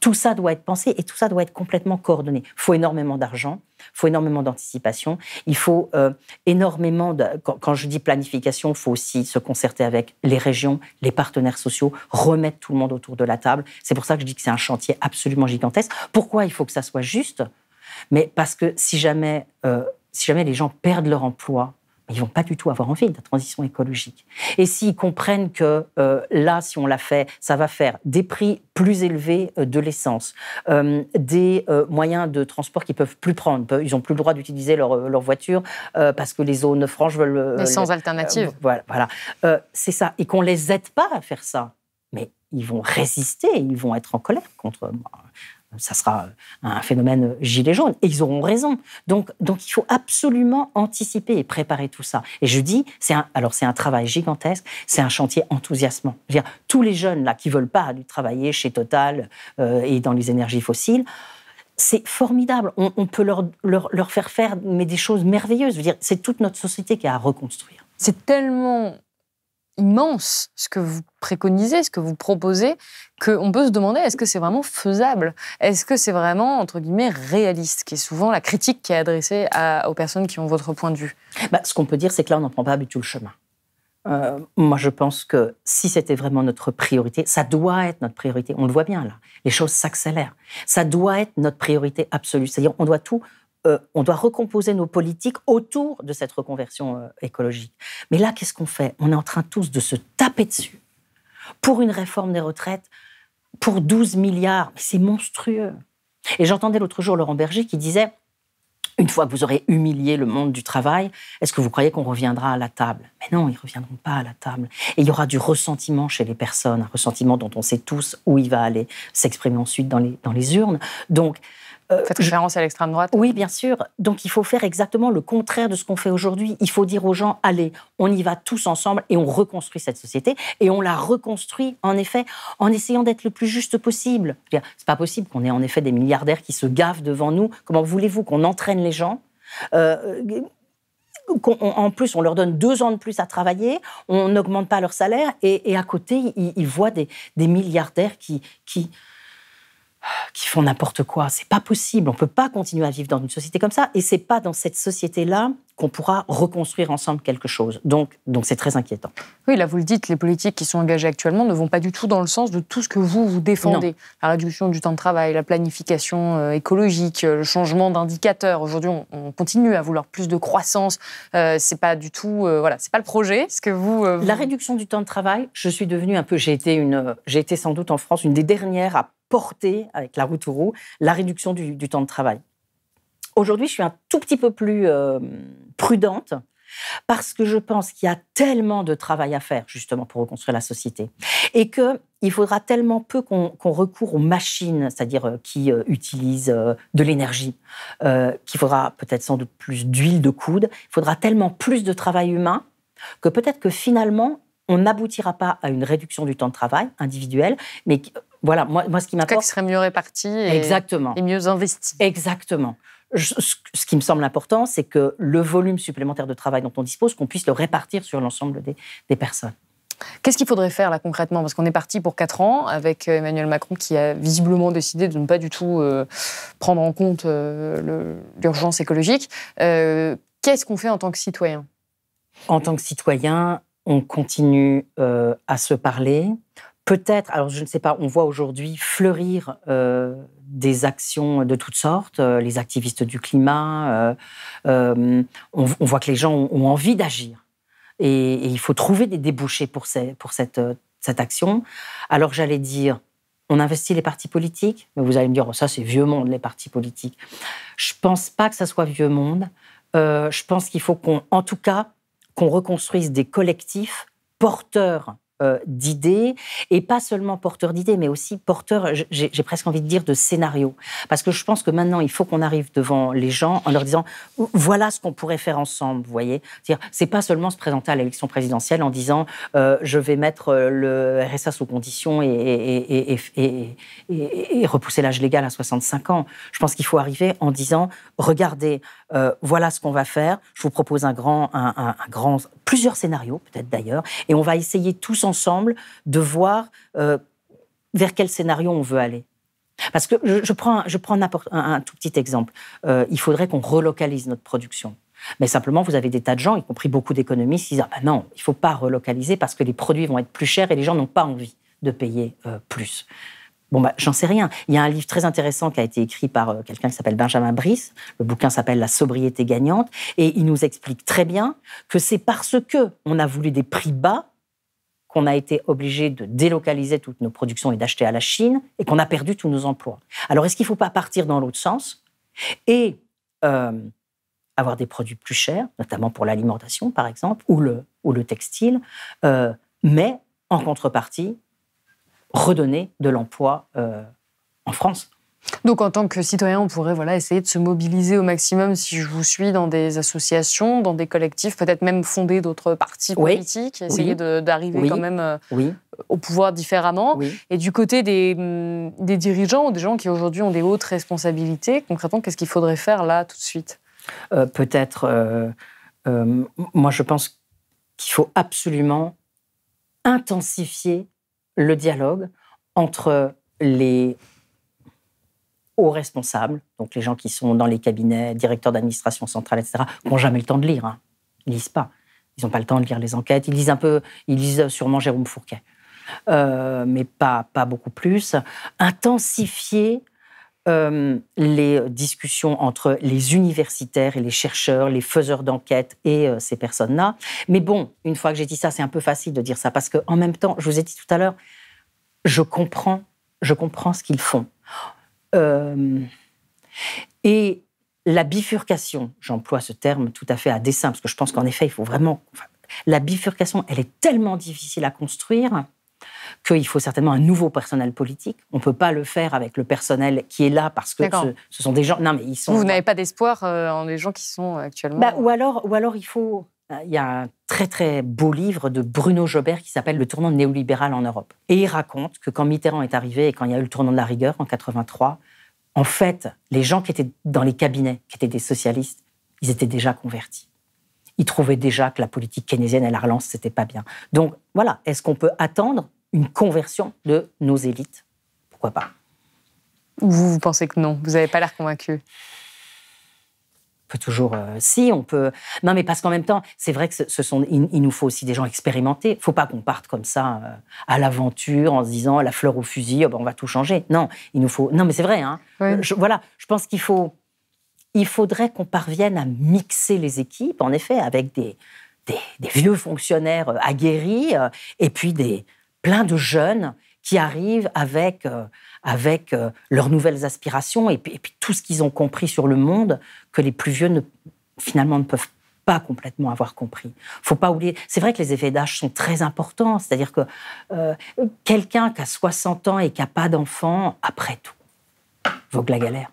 Tout ça doit être pensé et tout ça doit être complètement coordonné. Il faut énormément d'argent, il faut énormément d'anticipation, il faut euh, énormément de... Quand, je dis planification, il faut aussi se concerter avec les régions, les partenaires sociaux, remettre tout le monde autour de la table. C'est pour ça que je dis que c'est un chantier absolument gigantesque. Pourquoi il faut que ça soit juste mais parce que si jamais euh, si jamais les gens perdent leur emploi, ils vont pas du tout avoir envie de la transition écologique. Et s'ils comprennent que euh, là, si on la fait, ça va faire des prix plus élevés euh, de l'essence, euh, des moyens de transport qu'ils peuvent plus prendre, ils ont plus le droit d'utiliser leur, voiture parce que les zones franches veulent mais sans alternative. voilà, voilà. c'est ça, et qu'on les aide pas à faire ça. Mais ils vont résister, ils vont être en colère contre moi. Bah, ça sera euh, un phénomène euh, gilet jaune. Et ils auront raison. Donc, donc il faut absolument anticiper et préparer tout ça. Et je dis, c'est un, alors c'est un travail gigantesque, c'est un chantier enthousiasmant. Je veux dire, tous les jeunes là qui veulent pas du travailler chez Total euh, et dans les énergies fossiles, c'est formidable. On, peut leur, leur, faire faire mais des choses merveilleuses. Je veux dire, c'est toute notre société qui a à reconstruire. C'est tellement immense ce que vous préconisez, ce que vous proposez, qu'on peut se demander est-ce que c'est vraiment faisable Est-ce que c'est vraiment, entre guillemets, réaliste Qui est souvent la critique qui est adressée aux personnes qui ont votre point de vue. Bah, ce qu'on peut dire, c'est que là, on n'en prend pas du tout le chemin. Euh, moi, je pense que si c'était vraiment notre priorité, ça doit être notre priorité. On le voit bien là. Les choses s'accélèrent. Ça doit être notre priorité absolue. C'est-à-dire, on doit tout euh, on doit recomposer nos politiques autour de cette reconversion euh, écologique. Mais là, qu'est-ce qu'on fait On est en train tous de se taper dessus pour une réforme des retraites pour 12 milliards. C'est monstrueux. Et j'entendais l'autre jour Laurent Berger qui disait une fois que vous aurez humilié le monde du travail, est-ce que vous croyez qu'on reviendra à la table Mais non, ils ne reviendront pas à la table. Et il y aura du ressentiment chez les personnes, un ressentiment dont on sait tous où il va aller s'exprimer ensuite dans les, dans les urnes. Donc, euh, Faites référence à l'extrême droite. Oui, bien sûr. Donc il faut faire exactement le contraire de ce qu'on fait aujourd'hui. Il faut dire aux gens, allez, on y va tous ensemble et on reconstruit cette société. Et on la reconstruit, en effet, en essayant d'être le plus juste possible. C'est pas possible qu'on ait en effet des milliardaires qui se gavent devant nous. Comment voulez-vous qu'on entraîne les gens euh, en plus, on leur donne deux ans de plus à travailler, on n'augmente pas leur salaire, et, à côté, ils, voient des, milliardaires qui, qui, qui font n'importe quoi. C'est pas possible. On peut pas continuer à vivre dans une société comme ça. Et c'est pas dans cette société-là qu'on pourra reconstruire ensemble quelque chose. Donc, donc c'est très inquiétant. Oui, là vous le dites, les politiques qui sont engagées actuellement ne vont pas du tout dans le sens de tout ce que vous vous défendez. La réduction du temps de travail, la planification euh, écologique, euh, le changement d'indicateurs. Aujourd'hui, on, continue à vouloir plus de croissance. Euh, c'est pas du tout, voilà, c'est pas le projet. Ce que vous, La réduction du temps de travail, je suis devenue un peu, j'ai été une, j'ai été sans doute en France une des dernières à porter, avec la route roue, la réduction du, temps de travail. Aujourd'hui, je suis un tout petit peu plus euh, prudente parce que je pense qu'il y a tellement de travail à faire justement pour reconstruire la société et qu'il faudra tellement peu qu'on recourt aux machines, c'est-à-dire euh, qui euh, utilisent de l'énergie, euh, qu'il faudra peut-être sans doute plus d'huile de coude, il faudra tellement plus de travail humain que peut-être que finalement on n'aboutira pas à une réduction du temps de travail individuel, mais voilà, moi, ce qui m'importe. serait mieux réparti et, Exactement. mieux investi. Exactement. ce qui me semble important, c'est que le volume supplémentaire de travail dont on dispose, qu'on puisse le répartir sur l'ensemble des, personnes. Qu'est-ce qu'il faudrait faire là concrètement Parce qu'on est parti pour 4 ans avec euh, Emmanuel Macron qui a visiblement décidé de ne pas du tout euh, prendre en compte euh, l'urgence écologique. Qu'est-ce qu'on fait en tant que citoyen En tant que citoyen, on continue à se parler, peut-être, alors je ne sais pas, on voit aujourd'hui fleurir euh, des actions de toutes sortes, euh, les activistes du climat, euh, on, voit que les gens ont, envie d'agir. Et, il faut trouver des débouchés pour, cette, action. Alors j'allais dire, on investit les partis politiques, mais vous allez me dire, oh, ça c'est vieux monde, les partis politiques. Je ne pense pas que ça soit vieux monde. je pense qu'il faut qu'on, en tout cas, qu'on reconstruise des collectifs porteurs euh, d'idées, et pas seulement porteur d'idées, mais aussi porteur, j'ai presque envie de dire, de scénarios. Parce que je pense que maintenant, il faut qu'on arrive devant les gens en leur disant, voilà ce qu'on pourrait faire ensemble, vous voyez. cest dire c'est pas seulement se présenter à l'élection présidentielle en disant, euh, je vais mettre euh, le RSA sous condition et, et repousser l'âge légal à 65 ans. Je pense qu'il faut arriver en disant, regardez, euh, voilà ce qu'on va faire. Je vous propose un un, grand, plusieurs scénarios peut-être d'ailleurs, et on va essayer tous ensemble de voir euh, vers quel scénario on veut aller. Parce que je, prends, je un, tout petit exemple. Euh, il faudrait qu'on relocalise notre production. Mais simplement, vous avez des tas de gens, y compris beaucoup d'économistes, qui disent ah ben non, il ne faut pas relocaliser parce que les produits vont être plus chers et les gens n'ont pas envie de payer plus. Bon, bah, j'en sais rien. Il y a un livre très intéressant qui a été écrit par euh, quelqu'un qui s'appelle Benjamin Brice. Le bouquin s'appelle La sobriété gagnante. Et il nous explique très bien que c'est parce que on a voulu des prix bas qu'on a été obligé de délocaliser toutes nos productions et d'acheter à la Chine et qu'on a perdu tous nos emplois. Alors, est-ce qu'il ne faut pas partir dans l'autre sens et euh, avoir des produits plus chers, notamment pour l'alimentation, par exemple, ou le, ou le textile, euh, mais en contrepartie, redonner de l'emploi euh, en France. Donc en tant que citoyen, on pourrait voilà, essayer de se mobiliser au maximum si je vous suis dans des associations, dans des collectifs, peut-être même fonder d'autres partis politiques, essayer d'arriver quand même euh, au pouvoir différemment. Et du côté mm, des, dirigeants ou des gens qui aujourd'hui ont des hautes responsabilités, concrètement, qu'est-ce qu'il faudrait faire là tout de suite euh, Peut-être, moi je pense qu'il faut absolument intensifier le dialogue entre les hauts responsables, donc les gens qui sont dans les cabinets, directeurs d'administration centrale, etc., qui n'ont jamais le temps de lire. Hein. Ils lisent pas. Ils n'ont pas le temps de lire les enquêtes. Ils lisent un peu, ils lisent euh, sûrement Jérôme Fourquet, euh, mais pas, pas beaucoup plus. Intensifier euh, les discussions entre les universitaires et les chercheurs, les faiseurs d'enquête et euh, ces personnes-là. Mais bon, une fois que j'ai dit ça, c'est un peu facile de dire ça parce qu'en même temps, je vous ai dit tout à l'heure, je comprends, je comprends ce qu'ils font. Euh, et la bifurcation, j'emploie ce terme tout à fait à dessein parce que je pense qu'en effet, il faut vraiment. la bifurcation, elle est tellement difficile à construire qu'il faut certainement un nouveau personnel politique. On ne peut pas le faire avec le personnel qui est là parce que ce, sont des gens. Non, mais ils sont. Vous n'avez pas d'espoir euh, en les gens qui sont euh, actuellement. Bah, euh ou alors, ou alors il faut. Il y a un très très beau livre de Bruno Jobert qui s'appelle Le tournant néolibéral en Europe. Et il raconte que quand Mitterrand est arrivé et quand il y a eu le tournant de la rigueur en 83, en fait, les gens qui étaient dans les cabinets, qui étaient des socialistes, ils étaient déjà convertis. Ils trouvaient déjà que la politique keynésienne et la relance, c'était pas bien. Donc voilà, est-ce qu'on peut attendre une conversion de nos élites. Pourquoi pas Vous, pensez que non Vous n'avez pas l'air convaincu on peut toujours, euh, si on peut. Non, mais parce qu'en même temps, c'est vrai que ce sont, il, nous faut aussi des gens expérimentés. Il faut pas qu'on parte comme ça euh, à l'aventure en se disant la fleur au fusil, oh ben, on va tout changer. Non, il nous faut. Non, mais c'est vrai. Hein. Je, voilà, je pense qu'il faut. Il faudrait qu'on parvienne à mixer les équipes, en effet, avec des, des, vieux fonctionnaires euh, aguerris et puis des, plein de jeunes qui arrivent avec, euh, avec euh, leurs nouvelles aspirations et puis, tout ce qu'ils ont compris sur le monde que les plus vieux ne, finalement ne peuvent pas complètement avoir compris. Faut pas oublier. C'est vrai que les effets d'âge sont très importants. C'est-à-dire que euh, quelqu'un qui a 60 ans et qui n'a pas d'enfant, après tout, vogue la galère.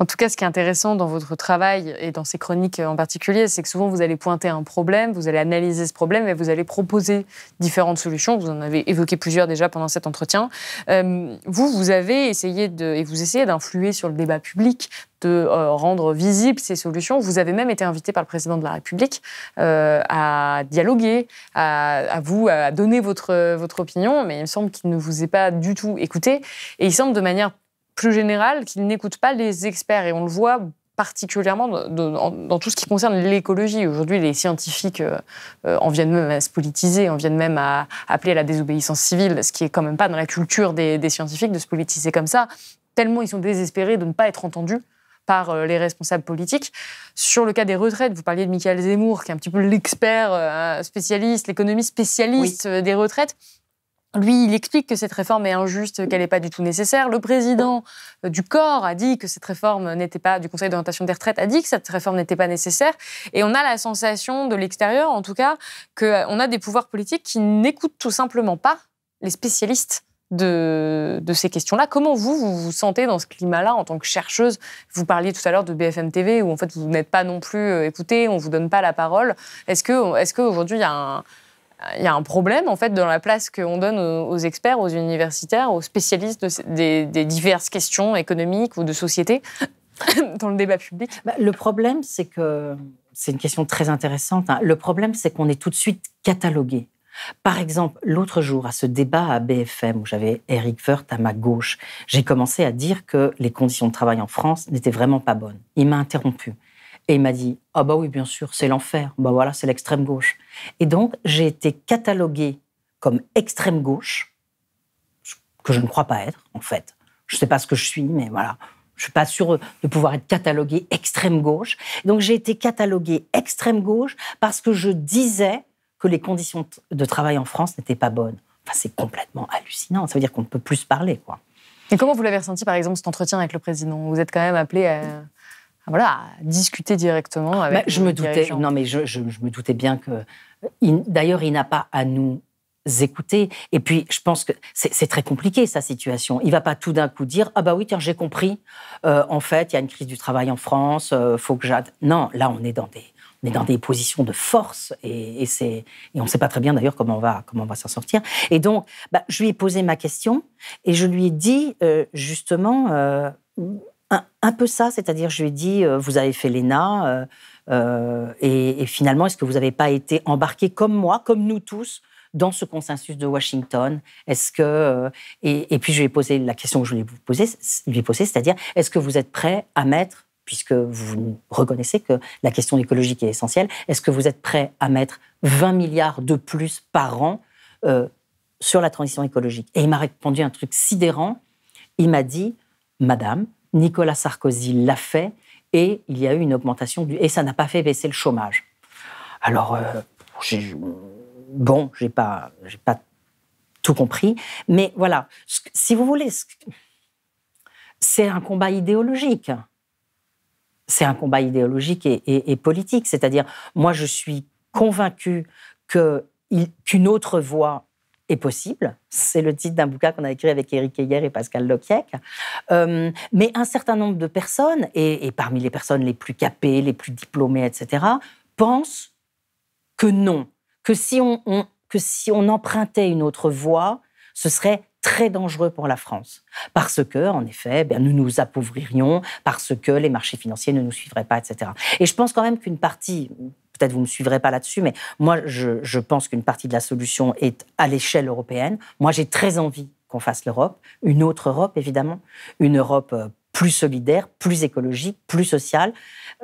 En tout cas, ce qui est intéressant dans votre travail et dans ces chroniques en particulier, c'est que souvent vous allez pointer un problème, vous allez analyser ce problème et vous allez proposer différentes solutions. Vous en avez évoqué plusieurs déjà pendant cet entretien. Euh, vous, vous avez essayé de, et vous essayez d'influer sur le débat public, de euh, rendre visibles ces solutions. Vous avez même été invité par le président de la République euh, à dialoguer, à, vous, à donner votre, votre opinion, mais il me semble qu'il ne vous ait pas du tout écouté. Et il semble de manière plus général, qu'ils n'écoutent pas les experts. Et on le voit particulièrement dans, tout ce qui concerne l'écologie. Aujourd'hui, les scientifiques euh, euh, en viennent même à se politiser, en viennent même à, appeler à la désobéissance civile, ce qui est quand même pas dans la culture des, scientifiques de se politiser comme ça, tellement ils sont désespérés de ne pas être entendus par euh, les responsables politiques. Sur le cas des retraites, vous parliez de Michael Zemmour, qui est un petit peu l'expert spécialiste, l'économiste spécialiste des retraites. Lui, il explique que cette réforme est injuste, qu'elle n'est pas du tout nécessaire. Le président euh, du corps a dit que cette réforme n'était pas, du Conseil d'orientation des retraites a dit que cette réforme n'était pas nécessaire. Et on a la sensation de l'extérieur, en tout cas, qu'on euh, a des pouvoirs politiques qui n'écoutent tout simplement pas les spécialistes de, ces questions-là. Comment vous, vous vous sentez dans ce climat-là en tant que chercheuse Vous parliez tout à l'heure de BFM TV, où en fait vous n'êtes pas non plus euh, écoutée, on ne vous donne pas la parole. Est-ce qu'aujourd'hui, que, il y a un il y a un problème en fait dans la place qu'on donne aux, experts, aux universitaires, aux spécialistes des, diverses questions économiques ou de société [LAUGHS] dans le débat public. Bah, le problème, c'est que c'est une question très intéressante. Hein. Le problème, c'est qu'on est tout de suite catalogué. Par exemple, l'autre jour, à ce débat à BFM, où j'avais Eric Wirth à ma gauche, j'ai commencé à dire que les conditions de travail en France n'étaient vraiment pas bonnes. Il m'a interrompu. Et il m'a dit Ah, bah oui, bien sûr, c'est l'enfer. Bah voilà, c'est l'extrême gauche. Et donc, j'ai été catalogué comme extrême gauche, que je ne crois pas être, en fait. Je ne sais pas ce que je suis, mais voilà. Je ne suis pas sûre de pouvoir être catalogué extrême gauche. Donc, j'ai été catalogué extrême gauche parce que je disais que les conditions de travail en France n'étaient pas bonnes. Enfin, c'est complètement hallucinant. Ça veut dire qu'on ne peut plus parler, quoi. Et comment vous l'avez ressenti, par exemple, cet entretien avec le président Vous êtes quand même appelé à ah, voilà, discuter directement bah, avec. je me doutais, non mais je, me doutais bien que. D'ailleurs, il n'a pas à nous écouter. Et puis, je pense que c'est très compliqué, sa situation. Il va pas tout d'un coup dire Ah, bah oui, tiens, j'ai compris. Euh, en fait, il y a une crise du travail en France, il euh, faut que j'aide. Non, là, on est dans des. dans des positions de force et, et, et on ne sait pas très bien d'ailleurs comment on va comment on va s'en sortir. Et donc, bah, je lui ai posé ma question et je lui ai dit euh, justement, un, peu ça, c'est-à-dire je lui ai dit, euh, vous avez fait l'ENA, euh, euh, et, finalement, est-ce que vous n'avez pas été embarqué comme moi, comme nous tous, dans ce consensus de Washington Est-ce que et, puis je lui ai posé la question que je voulais vous poser, lui poser, c'est-à-dire est-ce que vous êtes prêt à mettre puisque vous reconnaissez que la question écologique est essentielle, est-ce que vous êtes prêt à mettre 20 milliards de plus par an sur la transition écologique Et il m'a répondu un truc sidérant. Il m'a dit, Madame, Nicolas Sarkozy l'a fait et il y a eu une augmentation du et ça n'a pas fait baisser le chômage. Alors euh, bon, j'ai pas pas tout compris, mais voilà, si vous voulez, c'est un combat idéologique. C'est un combat idéologique et, politique. C'est-à-dire, moi, je suis convaincu que qu'une autre voie est possible. C'est le titre d'un bouquin qu'on a écrit avec Eric Heyer et Pascal Lokiek. Euh, mais un certain nombre de personnes, et, parmi les personnes les plus capées, les plus diplômées, etc., pensent que non, que si on, que si on empruntait une autre voie, ce serait très dangereux pour la France. Parce que, en effet, ben, nous nous appauvririons, parce que les marchés financiers ne nous suivraient pas, etc. Et je pense quand même qu'une partie, peut-être vous ne me suivrez pas là-dessus, mais moi, je, pense qu'une partie de la solution est à l'échelle européenne. Moi, j'ai très envie qu'on fasse l'Europe, une autre Europe, évidemment, une Europe euh, plus solidaire, plus écologique, plus sociale.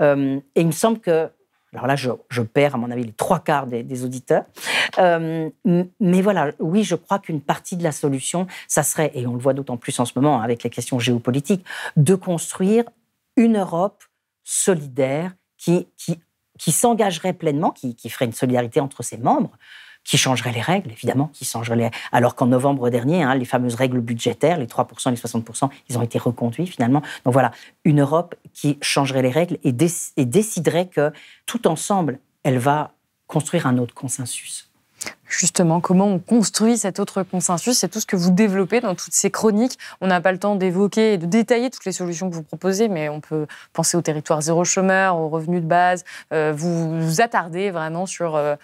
Euh, et il me semble que, alors là, je, perds, à mon avis, les trois quarts des, auditeurs. Euh, mais voilà, oui, je crois qu'une partie de la solution, ça serait, et on le voit d'autant plus en ce moment avec les questions géopolitiques, de construire une Europe solidaire qui, qui qui s'engagerait pleinement, qui, ferait une solidarité entre ses membres, qui changerait les règles, évidemment, qui changerait Alors qu'en novembre dernier, hein, les fameuses règles budgétaires, les 3%, les 60%, ils ont été reconduits finalement. Donc voilà, une Europe qui changerait les règles et déciderait que tout ensemble, elle va construire un autre consensus justement comment on construit cet autre consensus. C'est tout ce que vous développez dans toutes ces chroniques. On n'a pas le temps d'évoquer et de détailler toutes les solutions que vous proposez, mais on peut penser au territoire zéro chômeur, aux revenus de base. Euh, vous vous attardez vraiment sur... Euh,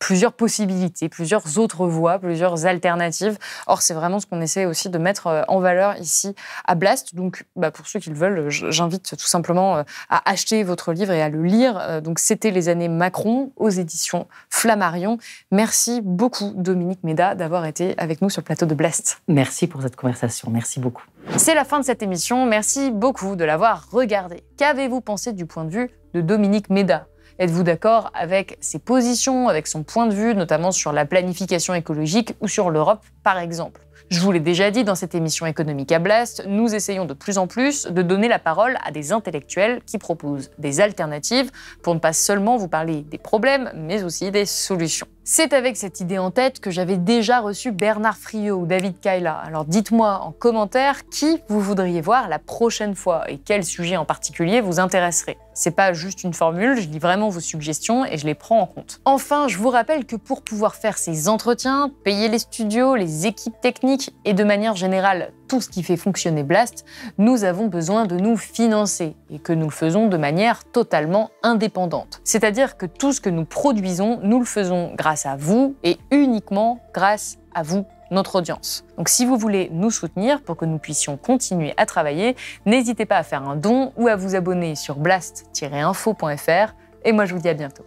plusieurs possibilités, plusieurs autres voies, plusieurs alternatives. Or, c'est vraiment ce qu'on essaie aussi de mettre euh, en valeur ici à Blast. Donc, bah, pour ceux qui le veulent, euh, j'invite tout simplement euh, à acheter votre livre et à le lire. Donc, c'était Les années Macron aux éditions Flammarion. Merci beaucoup, Dominique Méda, d'avoir été avec nous sur le plateau de Blast. Merci pour cette conversation. Merci beaucoup. C'est la fin de cette émission. Merci beaucoup de l'avoir regardée. Qu'avez-vous pensé du point de vue de Dominique Méda Êtes-vous d'accord avec ses positions, avec son point de vue, notamment sur la planification écologique ou sur l'Europe, par exemple je vous l'ai déjà dit dans cette émission économique à Blast, nous essayons de plus en plus de donner la parole à des intellectuels qui proposent des alternatives pour ne pas seulement vous parler des problèmes, mais aussi des solutions. C'est avec cette idée en tête que j'avais déjà reçu Bernard Friot ou David Kaila. Alors dites-moi en commentaire qui vous voudriez voir la prochaine fois et quel sujet en particulier vous intéresserait. C'est pas juste une formule, je lis vraiment vos suggestions et je les prends en compte. Enfin, je vous rappelle que pour pouvoir faire ces entretiens, payer les studios, les équipes techniques et de manière générale tout ce qui fait fonctionner Blast, nous avons besoin de nous financer et que nous le faisons de manière totalement indépendante. C'est-à-dire que tout ce que nous produisons, nous le faisons grâce à vous et uniquement grâce à vous notre audience. Donc si vous voulez nous soutenir pour que nous puissions continuer à travailler, n'hésitez pas à faire un don ou à vous abonner sur blast-info.fr et moi je vous dis à bientôt.